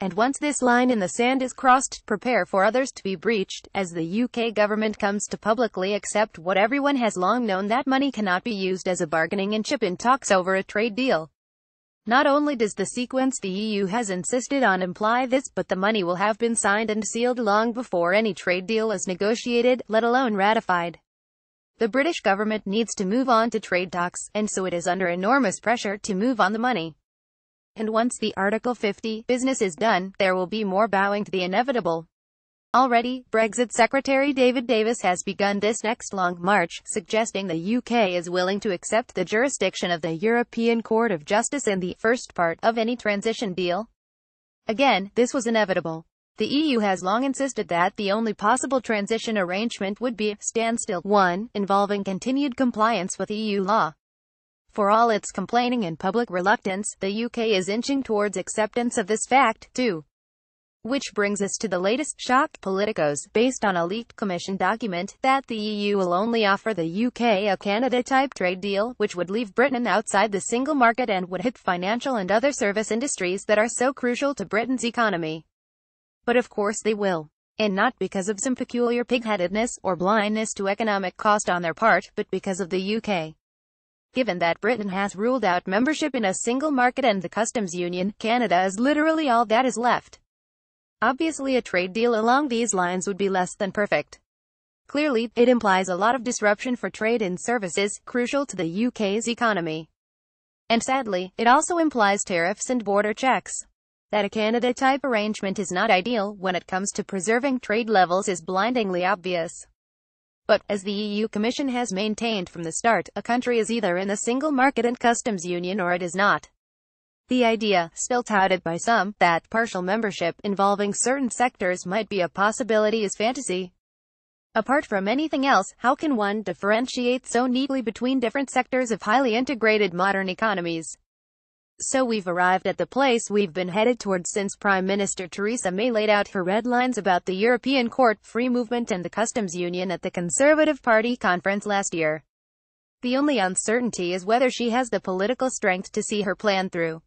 And once this line in the sand is crossed, prepare for others to be breached, as the UK government comes to publicly accept what everyone has long known that money cannot be used as a bargaining and chip in talks over a trade deal. Not only does the sequence the EU has insisted on imply this, but the money will have been signed and sealed long before any trade deal is negotiated, let alone ratified. The British government needs to move on to trade talks, and so it is under enormous pressure to move on the money and once the Article 50 business is done, there will be more bowing to the inevitable. Already, Brexit Secretary David Davis has begun this next long march, suggesting the UK is willing to accept the jurisdiction of the European Court of Justice in the first part of any transition deal. Again, this was inevitable. The EU has long insisted that the only possible transition arrangement would be standstill 1, involving continued compliance with EU law. For all its complaining and public reluctance, the UK is inching towards acceptance of this fact, too. Which brings us to the latest shocked politicos, based on a leaked commission document, that the EU will only offer the UK a Canada-type trade deal, which would leave Britain outside the single market and would hit financial and other service industries that are so crucial to Britain's economy. But of course they will. And not because of some peculiar pigheadedness or blindness to economic cost on their part, but because of the UK. Given that Britain has ruled out membership in a single market and the customs union, Canada is literally all that is left. Obviously a trade deal along these lines would be less than perfect. Clearly, it implies a lot of disruption for trade in services, crucial to the UK's economy. And sadly, it also implies tariffs and border checks. That a Canada-type arrangement is not ideal when it comes to preserving trade levels is blindingly obvious. But, as the EU Commission has maintained from the start, a country is either in the single market and customs union or it is not. The idea, still touted by some, that partial membership involving certain sectors might be a possibility is fantasy. Apart from anything else, how can one differentiate so neatly between different sectors of highly integrated modern economies? So we've arrived at the place we've been headed towards since Prime Minister Theresa May laid out her red lines about the European Court, free movement and the customs union at the Conservative Party conference last year. The only uncertainty is whether she has the political strength to see her plan through.